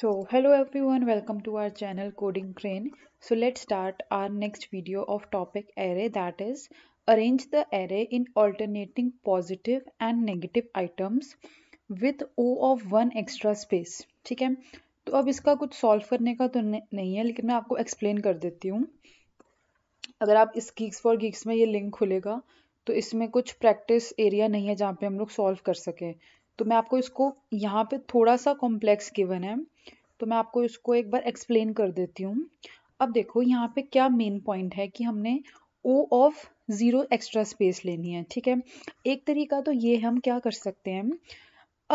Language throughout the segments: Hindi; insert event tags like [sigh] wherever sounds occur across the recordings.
So hello everyone welcome to our channel coding crane. So let's start our next video of topic array that is arrange the array in alternating positive and negative items with O of one extra space ठीक है तो अब इसका कुछ सॉल्व करने का तो नहीं है लेकिन मैं आपको एक्सप्लेन कर देती हूँ अगर आप इस गीक्स फॉर गीक्स में ये लिंक खुलेगा तो इसमें कुछ प्रैक्टिस एरिया नहीं है जहाँ पे हम लोग सॉल्व कर सकें तो मैं आपको इसको यहाँ पे थोड़ा सा कॉम्प्लेक्स गिवन है तो मैं आपको इसको एक बार एक्सप्लेन कर देती हूँ अब देखो यहाँ पे क्या मेन पॉइंट है कि हमने O of zero extra space लेनी है ठीक है एक तरीका तो ये हम क्या कर सकते हैं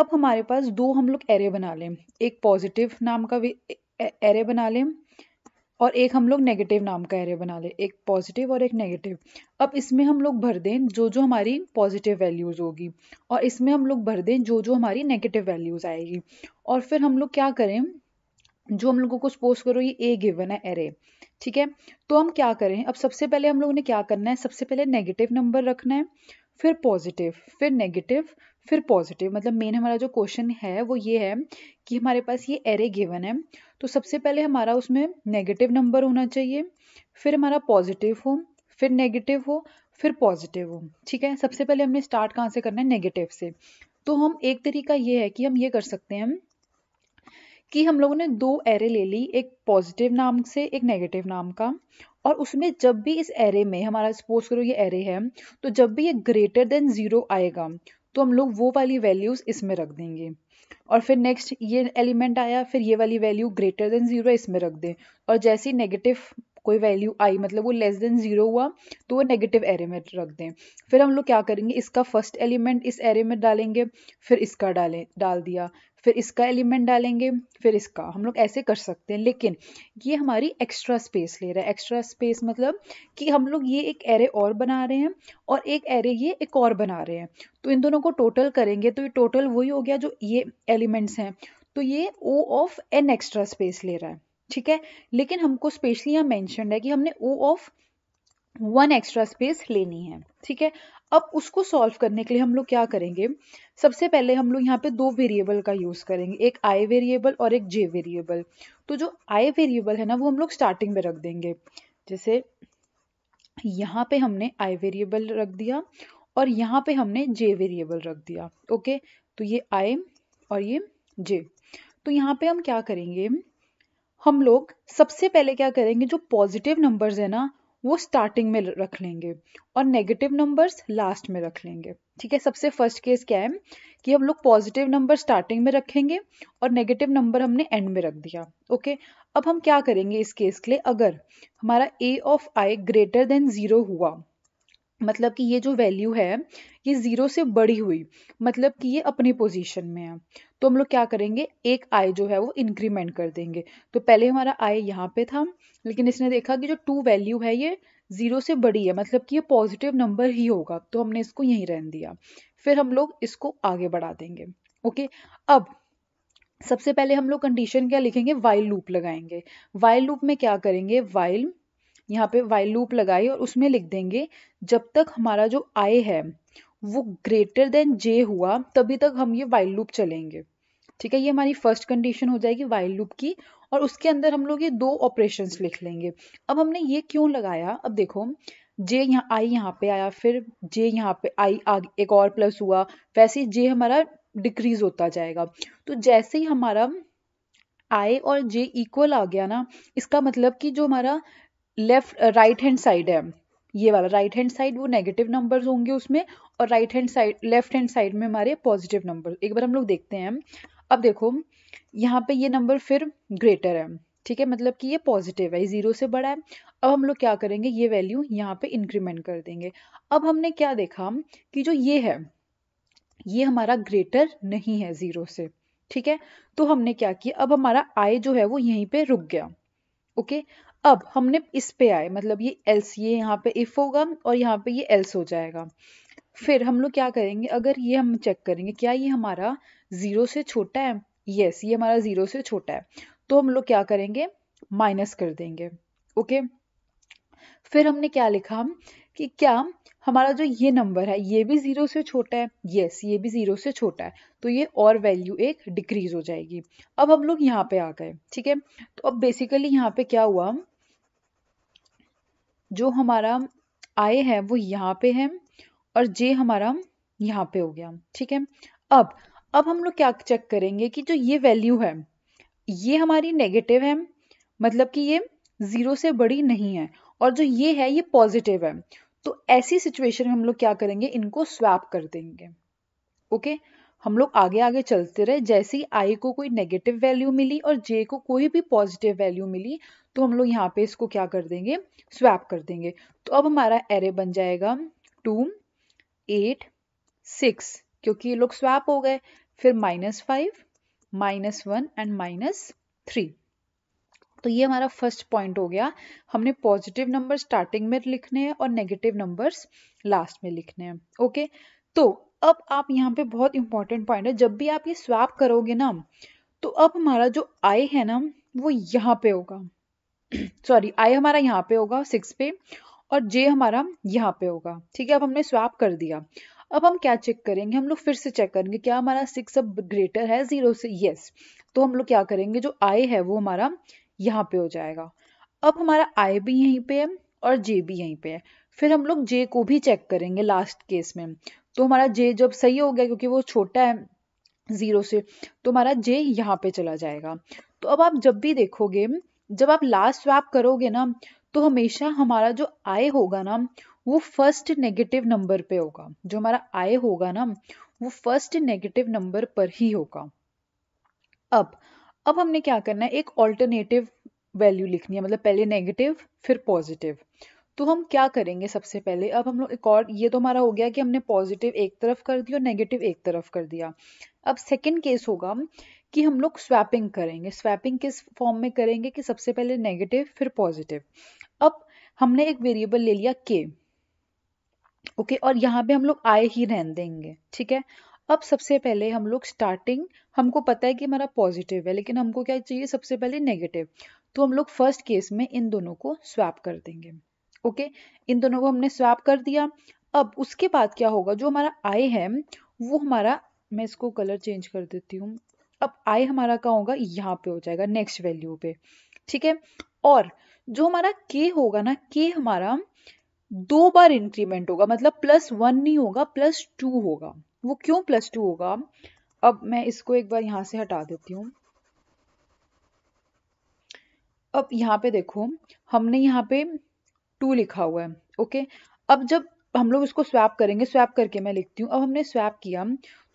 अब हमारे पास दो हम लोग एरे बना लें एक पॉजिटिव नाम का एरे बना लें और एक हम लोग नेगेटिव नाम का एरे बना ले एक पॉजिटिव और एक नेगेटिव अब इसमें हम लोग भर दें जो जो हमारी पॉजिटिव वैल्यूज़ होगी और इसमें हम लोग भर दें जो जो हमारी नेगेटिव वैल्यूज़ आएगी और फिर हम लोग क्या करें जो हम लोगों को सपोज करो ये ए गिवन है एरे ठीक है तो हम क्या करें अब सबसे पहले हम लोगों ने क्या करना है सबसे पहले नेगेटिव नंबर रखना है फिर पॉजिटिव फिर नेगेटिव फिर पॉजिटिव मतलब मेन हमारा जो क्वेश्चन है वो ये है कि हमारे पास ये एरे गिवन है तो सबसे पहले हमारा उसमें नेगेटिव नंबर होना चाहिए फिर हमारा पॉजिटिव हो फिर नेगेटिव हो फिर पॉजिटिव हो ठीक है सबसे पहले हमने स्टार्ट कहाँ से करना है नेगेटिव से तो हम एक तरीका ये है कि हम ये कर सकते हैं कि हम लोगों ने दो एरे ले ली एक पॉजिटिव नाम से एक नेगेटिव नाम का और उसमें जब भी इस एरे में हमारा सपोज करो ये एरे है तो जब भी ये ग्रेटर देन ज़ीरो आएगा तो हम लोग वो वाली वैल्यूज़ इसमें रख देंगे और फिर नेक्स्ट ये एलिमेंट आया फिर ये वाली वैल्यू ग्रेटर देन ज़ीरो इसमें रख दें और जैसी नेगेटिव कोई वैल्यू आई मतलब वो लेस देन जीरो हुआ तो वो नेगेटिव एरे में रख दें फिर हम लोग क्या करेंगे इसका फर्स्ट एलिमेंट इस एरे में डालेंगे फिर इसका डालें डाल दिया फिर इसका एलिमेंट डालेंगे फिर इसका हम लोग ऐसे कर सकते हैं लेकिन ये हमारी एक्स्ट्रा स्पेस ले रहा है एक्स्ट्रा स्पेस मतलब कि हम लोग ये एक एरे और बना रहे हैं और एक एरे ये एक और बना रहे हैं तो इन दोनों को टोटल करेंगे तो ये टोटल वही हो गया जो ये एलिमेंट्स हैं तो ये O of N extra space ले रहा है ठीक है लेकिन हमको स्पेशली यहाँ मैंशन है कि हमने O of one extra space लेनी है ठीक है अब उसको सॉल्व करने के लिए हम लोग क्या करेंगे सबसे पहले हम लोग यहाँ पे दो वेरिएबल का यूज़ करेंगे एक आई वेरिएबल और एक जे वेरिएबल तो जो आई वेरिएबल है ना वो हम लोग स्टार्टिंग में रख देंगे जैसे यहाँ पे हमने आई वेरिएबल रख दिया और यहाँ पे हमने जे वेरिएबल रख दिया ओके तो ये आई और ये जे तो यहाँ पे हम क्या करेंगे हम लोग सबसे पहले क्या करेंगे जो पॉजिटिव नंबर्स है ना वो स्टार्टिंग में रख लेंगे और नेगेटिव नंबर्स लास्ट में रख लेंगे ठीक है सबसे फर्स्ट केस क्या है कि हम लोग पॉजिटिव नंबर स्टार्टिंग में रखेंगे और नेगेटिव नंबर हमने एंड में रख दिया ओके अब हम क्या करेंगे इस केस के लिए अगर हमारा A of I greater than zero हुआ मतलब कि ये जो वैल्यू है ये ज़ीरो से बड़ी हुई मतलब कि ये अपनी पोजीशन में है तो हम लोग क्या करेंगे एक आई जो है वो इंक्रीमेंट कर देंगे तो पहले हमारा आई यहाँ पे था लेकिन इसने देखा कि जो टू वैल्यू है ये ज़ीरो से बड़ी है मतलब कि ये पॉजिटिव नंबर ही होगा तो हमने इसको यहीं रहने दिया फिर हम लोग इसको आगे बढ़ा देंगे ओके अब सबसे पहले हम लोग कंडीशन क्या लिखेंगे वाइल लूप लगाएंगे वाइल लूप में क्या करेंगे वाइल यहाँ पे वाइल लूप लगाई और उसमें लिख देंगे जब तक हमारा जो आई है वो ग्रेटर देन जे हुआ तभी तक हम ये वाइल लूप चलेंगे ठीक है ये हमारी फर्स्ट कंडीशन हो जाएगी वाइल लूप की और उसके अंदर हम लोग ये दो ऑपरेशंस लिख लेंगे अब हमने ये क्यों लगाया अब देखो जे यहाँ आई यहाँ पे आया फिर जे यहाँ पे आई आगे एक और प्लस हुआ वैसे जे हमारा डिक्रीज होता जाएगा तो जैसे ही हमारा आई और जे इक्वल आ गया ना इसका मतलब कि जो हमारा लेफ्ट राइट हैंड साइड है ये वाला राइट हैंड साइड वो नेगेटिव नंबर्स होंगे उसमें और right hand side left hand side में हमारे पॉजिटिव नंबर एक बार हम लोग देखते हैं अब देखो यहाँ पे ये नंबर फिर ग्रेटर है ठीक है मतलब कि ये पॉजिटिव है जीरो से बड़ा है अब हम लोग क्या करेंगे ये वैल्यू यहाँ पे इंक्रीमेंट कर देंगे अब हमने क्या देखा कि जो ये है ये हमारा ग्रेटर नहीं है जीरो से ठीक है तो हमने क्या किया अब हमारा आई जो है वो यहीं पे रुक गया ओके okay? अब हमने इस पे आए मतलब ये एल्स ये यहाँ पे इफ होगा और यहाँ पे ये एल्स हो जाएगा फिर हम लोग क्या करेंगे अगर ये हम चेक करेंगे क्या ये हमारा ज़ीरो से छोटा है यस ये हमारा ज़ीरो से छोटा है तो हम लोग क्या करेंगे माइनस कर देंगे ओके फिर हमने क्या लिखा कि क्या हमारा जो ये नंबर है ये भी ज़ीरो से छोटा है यस ये भी ज़ीरो से छोटा है तो ये और वैल्यू एक डिक्रीज हो जाएगी अब हम लोग यहाँ पे आ गए ठीक है तो अब बेसिकली यहाँ पे क्या हुआ जो हमारा आय है वो यहाँ पे है और जे हमारा यहाँ पे हो गया ठीक है अब अब हम लोग क्या चेक करेंगे कि जो ये वैल्यू है ये हमारी नेगेटिव है मतलब कि ये जीरो से बड़ी नहीं है और जो ये है ये पॉजिटिव है तो ऐसी सिचुएशन में हम लोग क्या करेंगे इनको स्वैप कर देंगे ओके हम लोग आगे आगे चलते रहे जैसे ही आई को कोई नेगेटिव वैल्यू मिली और जे को कोई भी पॉजिटिव वैल्यू मिली तो हम लोग यहाँ पे इसको क्या कर देंगे स्वैप कर देंगे तो अब हमारा एरे बन जाएगा टू एट सिक्स क्योंकि ये लोग स्वैप हो गए फिर minus five minus one and minus three तो ये हमारा फर्स्ट पॉइंट हो गया हमने पॉजिटिव नंबर स्टार्टिंग में लिखने हैं और नेगेटिव नंबर्स लास्ट में लिखने हैं ओके तो अब आप यहाँ पे बहुत इंपॉर्टेंट पॉइंट है जब भी आप ये स्वैप करोगे ना तो अब हमारा जो आई है ना वो यहाँ पे होगा सॉरी [clears throat] आई हमारा यहाँ पे होगा सिक्स पे और जे हमारा यहाँ पे होगा ठीक है अब हमने स्वैप कर दिया अब हम क्या चेक करेंगे हम लोग फिर से चेक करेंगे क्या हमारा सिक्स अब ग्रेटर है जीरो से यस yes. तो हम लोग क्या करेंगे जो आई है वो हमारा यहाँ पे हो जाएगा अब हमारा आई भी यहीं पे है और जे भी यहीं पे है फिर हम लोग जे को भी चेक करेंगे लास्ट केस में तो हमारा जे जब सही हो गया क्योंकि वो छोटा है जीरो से तो हमारा जे यहाँ पे चला जाएगा तो अब आप जब भी देखोगे जब आप लास्ट स्वैप करोगे ना तो हमेशा हमारा जो आय होगा ना वो फर्स्ट नेगेटिव नंबर पे होगा जो हमारा आय होगा ना वो फर्स्ट नेगेटिव नंबर पर ही होगा अब अब हमने क्या करना है एक ऑल्टरनेटिव वैल्यू लिखनी है मतलब पहले नेगेटिव फिर पॉजिटिव तो हम क्या करेंगे सबसे पहले अब हम लोग एक और ये तो हमारा हो गया कि हमने पॉजिटिव एक तरफ कर दिया और नेगेटिव एक तरफ कर दिया अब सेकेंड केस होगा कि हम लोग स्वैपिंग करेंगे स्वैपिंग किस फॉर्म में करेंगे कि सबसे पहले नेगेटिव फिर पॉजिटिव अब हमने एक वेरिएबल ले लिया के ओके okay, और यहाँ पे हम लोग आए ही रहने देंगे ठीक है अब सबसे पहले हम लोग स्टार्टिंग हमको पता है कि हमारा पॉजिटिव है लेकिन हमको क्या चाहिए सबसे पहले नेगेटिव तो हम लोग फर्स्ट केस में इन दोनों को स्वैप कर देंगे ओके इन दोनों को हमने स्वैप कर दिया अब उसके बाद क्या होगा जो हमारा आई है वो हमारा मैं इसको कलर चेंज कर देती हूँ अब आई हमारा क्या होगा यहाँ पे हो जाएगा नेक्स्ट वैल्यू पे ठीक है और जो हमारा के होगा ना के हमारा दो बार इंक्रीमेंट होगा मतलब प्लस वन नहीं होगा प्लस टू होगा वो क्यों प्लस टू होगा अब मैं इसको एक बार यहाँ से हटा देती हूँ अब यहाँ पे देखो हमने यहाँ पे टू लिखा हुआ है ओके अब जब हम लोग इसको स्वैप करेंगे स्वैप करके मैं लिखती हूँ अब हमने स्वैप किया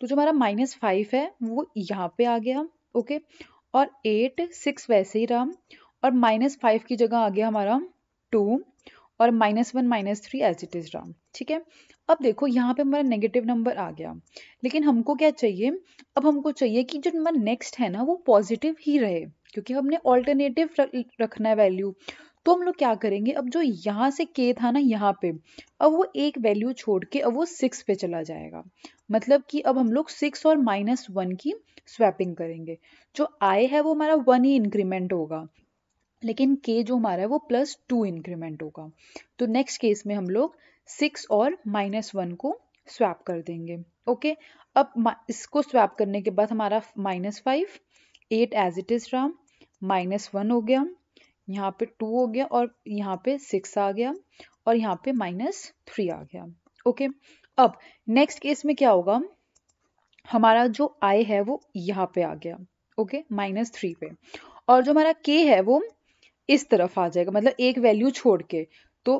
तो जो हमारा माइनस फाइव है वो यहाँ पे आ गया ओके और एट सिक्स वैसे ही रहा और माइनस फाइव की जगह आ गया हमारा टू और minus one minus three as it is रहा ठीक है अब देखो यहाँ पे हमारा नेगेटिव नंबर आ गया लेकिन हमको क्या चाहिए अब हमको चाहिए कि जो नंबर नेक्स्ट है ना वो पॉजिटिव ही रहे क्योंकि हमने ऑल्टरनेटिव रखना है वैल्यू तो हम लोग क्या करेंगे अब जो यहाँ से के था ना यहाँ पे अब वो एक वैल्यू छोड़ के अब वो सिक्स पे चला जाएगा मतलब कि अब हम लोग सिक्स और माइनस वन की स्वैपिंग करेंगे जो आय है वो हमारा वन ही इंक्रीमेंट होगा लेकिन के जो हमारा है वो प्लस टू इंक्रीमेंट होगा तो नेक्स्ट केस में हम लोग सिक्स और माइनस वन को स्वैप कर देंगे ओके अब इसको स्वैप करने के बाद हमारा minus five eight as it is रहा माइनस वन हो गया यहाँ पे टू हो गया और यहाँ पे सिक्स आ गया और यहाँ पे माइनस थ्री आ गया ओके अब नेक्स्ट केस में क्या होगा हमारा जो आई है वो यहाँ पे आ गया ओके माइनस थ्री पे और जो हमारा के है वो इस तरफ आ जाएगा मतलब एक वैल्यू छोड़ के तो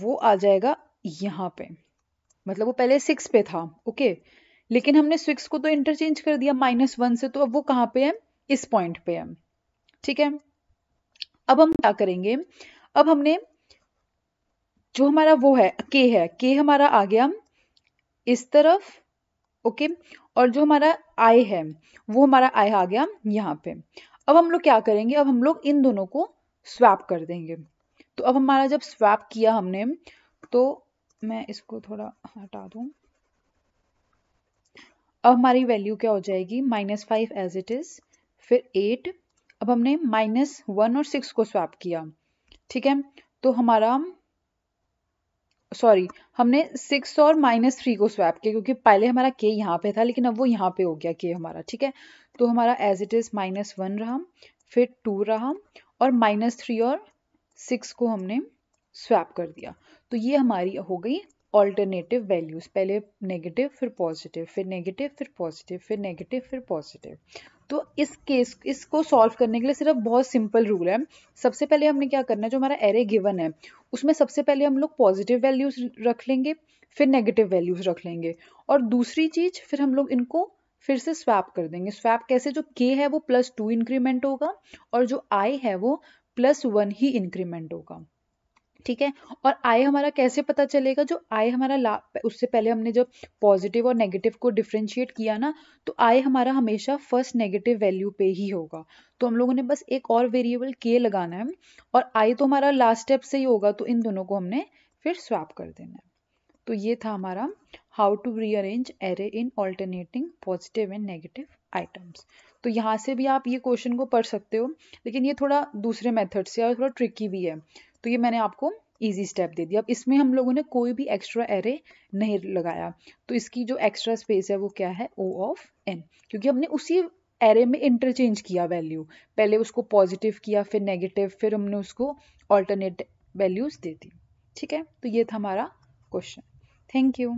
वो आ जाएगा यहाँ पे मतलब वो पहले सिक्स पे था ओके लेकिन हमने सिक्स को तो इंटरचेंज कर दिया माइनस वन से तो अब वो कहाँ पे है इस पॉइंट पे है ठीक है अब हम क्या करेंगे अब हमने जो हमारा वो है के है के हमारा आ गया इस तरफ ओके और जो हमारा आई है वो हमारा आई आ गया यहाँ पे अब हम लोग क्या करेंगे अब हम लोग इन दोनों को स्वैप कर देंगे तो अब हमारा जब स्वैप किया हमने तो मैं इसको थोड़ा हटा दू अब हमारी वैल्यू क्या हो जाएगी minus five as it is फिर एट अब हमने माइनस वन और सिक्स को स्वैप किया ठीक है तो हमारा सॉरी हमने सिक्स और माइनस थ्री को स्वैप किया क्योंकि पहले हमारा के यहाँ पे था लेकिन अब वो यहाँ पे हो गया के हमारा ठीक है तो हमारा as it is minus one रहा फिर टू रहा और माइनस थ्री और सिक्स को हमने स्वैप कर दिया तो ये हमारी हो गई ऑल्टरनेटिव वैल्यूज़ पहले नेगेटिव फिर पॉजिटिव फिर नेगेटिव फिर पॉजिटिव फिर नेगेटिव फिर पॉजिटिव तो इस केस इसको सॉल्व करने के लिए सिर्फ बहुत सिंपल रूल है सबसे पहले हमने क्या करना है जो हमारा एरे गिवन है उसमें सबसे पहले हम लोग पॉजिटिव वैल्यूज रख लेंगे फिर नेगेटिव वैल्यूज रख लेंगे और दूसरी चीज फिर हम लोग इनको फिर से स्वैप कर देंगे स्वैप कैसे जो के है वो प्लस टू इंक्रीमेंट होगा और जो आई है वो प्लस वन ही इंक्रीमेंट होगा ठीक है और आय हमारा कैसे पता चलेगा जो आय हमारा उससे पहले हमने जब पॉजिटिव और नेगेटिव को डिफ्रेंशिएट किया ना तो आय हमारा हमेशा फर्स्ट नेगेटिव वैल्यू पे ही होगा तो हम लोगों ने बस एक और वेरिएबल के लगाना है और आय तो हमारा लास्ट स्टेप से ही होगा तो इन दोनों को हमने फिर स्वैप कर देना है तो ये था हमारा how to rearrange array in alternating positive and negative items तो यहाँ से भी आप ये क्वेश्चन को पढ़ सकते हो लेकिन ये थोड़ा दूसरे मेथड से और थोड़ा ट्रिकी भी है तो ये मैंने आपको ईजी स्टेप दे दिया अब इसमें हम लोगों ने कोई भी एक्स्ट्रा एरे नहीं लगाया तो इसकी जो एक्स्ट्रा स्पेस है वो क्या है ओ ऑफ एन क्योंकि हमने उसी एरे में इंटरचेंज किया वैल्यू पहले उसको पॉजिटिव किया फिर नेगेटिव फिर हमने उसको ऑल्टरनेट वैल्यूज दे दी ठीक है तो ये था हमारा क्वेश्चन थैंक यू